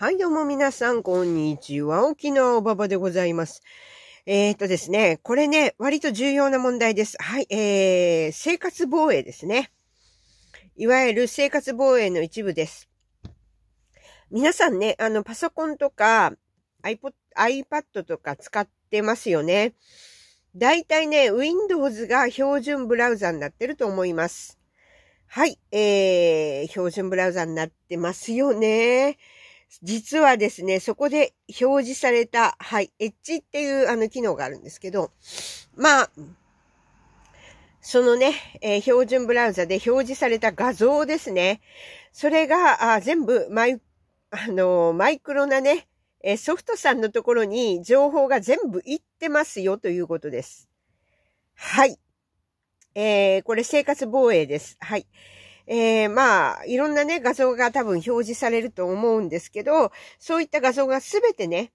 はい、どうも皆さん、こんにちは。沖縄おばばでございます。えー、っとですね、これね、割と重要な問題です。はい、えー、生活防衛ですね。いわゆる生活防衛の一部です。皆さんね、あの、パソコンとか iPod、iPad とか使ってますよね。だいたいね、Windows が標準ブラウザになってると思います。はい、えー、標準ブラウザになってますよね。実はですね、そこで表示された、はい、エッジっていうあの機能があるんですけど、まあ、そのね、えー、標準ブラウザで表示された画像ですね。それが、あ全部マイ、あのー、マイクロなね、えー、ソフトさんのところに情報が全部いってますよということです。はい。えー、これ生活防衛です。はい。えー、まあ、いろんなね、画像が多分表示されると思うんですけど、そういった画像がすべてね、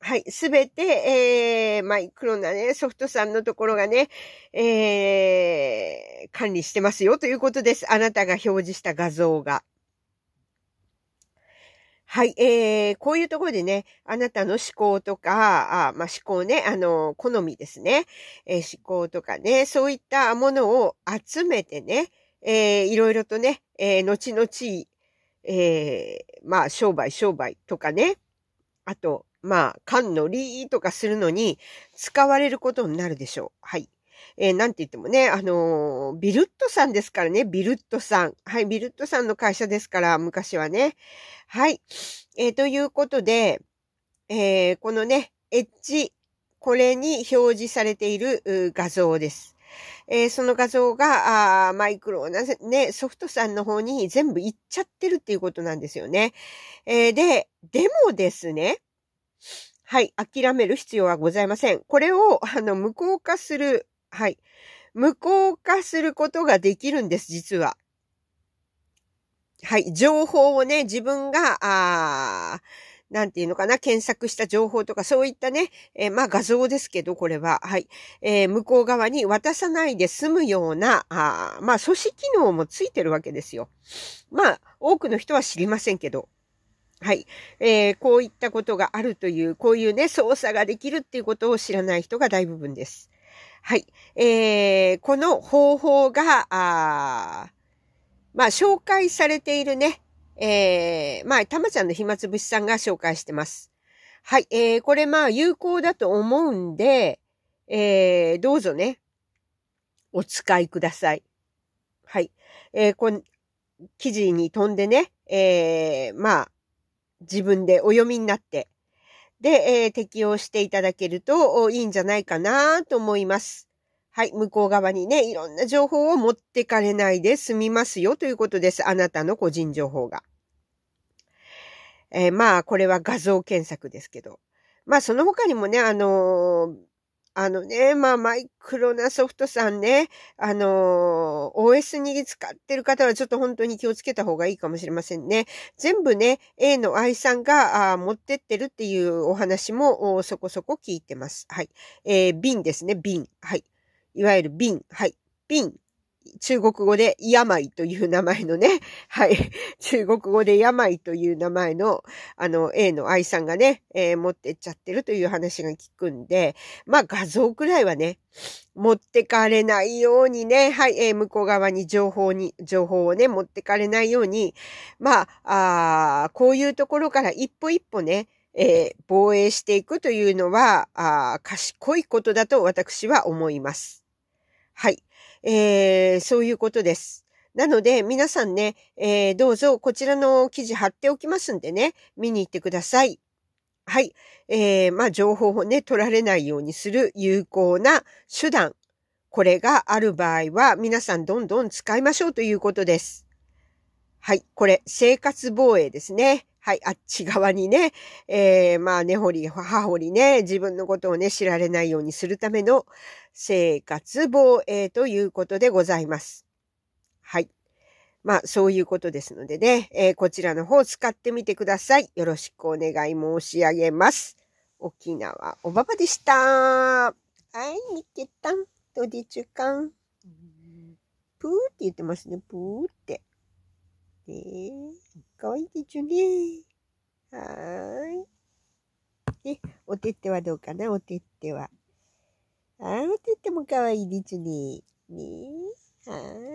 はい、すべて、えー、マイクロなね、ソフトさんのところがね、えー、管理してますよということです。あなたが表示した画像が。はい、えー、こういうところでね、あなたの思考とか、あまあ、思考ね、あの、好みですね、えー、思考とかね、そういったものを集めてね、えー、いろいろとね、えー、後々、えー、まあ、商売、商売とかね、あと、まあ、缶のりとかするのに使われることになるでしょう。はい。えー、なんて言ってもね、あのー、ビルットさんですからね、ビルットさん。はい、ビルットさんの会社ですから、昔はね。はい。えー、ということで、えー、このね、エッジ、これに表示されている画像です。えー、その画像が、あマイクロなね、ソフトさんの方に全部いっちゃってるっていうことなんですよね。えー、で、でもですね、はい、諦める必要はございません。これを、あの、無効化する、はい、無効化することができるんです、実は。はい、情報をね、自分が、あなんていうのかな、検索した情報とかそういったね、えー、まあ画像ですけど、これは、はい、えー、向こう側に渡さないで済むような、あまあ組織機能もついてるわけですよ。まあ、多くの人は知りませんけど。はい。えー、こういったことがあるという、こういうね、操作ができるっていうことを知らない人が大部分です。はい。えー、この方法が、あまあ、紹介されているね、えー、まあ、たまちゃんの暇つぶしさんが紹介してます。はい、えー、これまあ、有効だと思うんで、えー、どうぞね、お使いください。はい。えー、この、記事に飛んでね、えー、まあ、自分でお読みになって、で、えー、適用していただけるといいんじゃないかなと思います。はい、向こう側にね、いろんな情報を持ってかれないで済みますよということです。あなたの個人情報が。えー、まあ、これは画像検索ですけど。まあ、その他にもね、あのーあのね、まあ、マイクロなソフトさんね、あのー、OS に使ってる方はちょっと本当に気をつけた方がいいかもしれませんね。全部ね、A の I さんが持ってってるっていうお話もそこそこ聞いてます。はい。えー、瓶ですね、瓶。はい。いわゆる瓶。はい。瓶。中国語で病という名前のね、はい、中国語で病という名前の、あの、A の愛さんがね、えー、持ってっちゃってるという話が聞くんで、まあ画像くらいはね、持ってかれないようにね、はい、えー、向こう側に情報に、情報をね、持ってかれないように、まあ、あこういうところから一歩一歩ね、えー、防衛していくというのは、あ賢いことだと私は思います。はい。えー、そういうことです。なので、皆さんね、えー、どうぞこちらの記事貼っておきますんでね、見に行ってください。はい。えー、まあ、情報をね、取られないようにする有効な手段。これがある場合は、皆さんどんどん使いましょうということです。はい。これ、生活防衛ですね。はい、あっち側にね、えー、まあ、根掘り、葉掘りね、自分のことをね、知られないようにするための生活防衛ということでございます。はい。まあ、そういうことですのでね、えー、こちらの方を使ってみてください。よろしくお願い申し上げます。沖縄おばばでした。はい、見てたん。どでちゅかん。ぷーって言ってますね、ぷーって。えー可愛いでちゅね。はーい。で、おてってはどうかなおてっては。あー、おてっても可愛いでちゅね。ねー。はーい。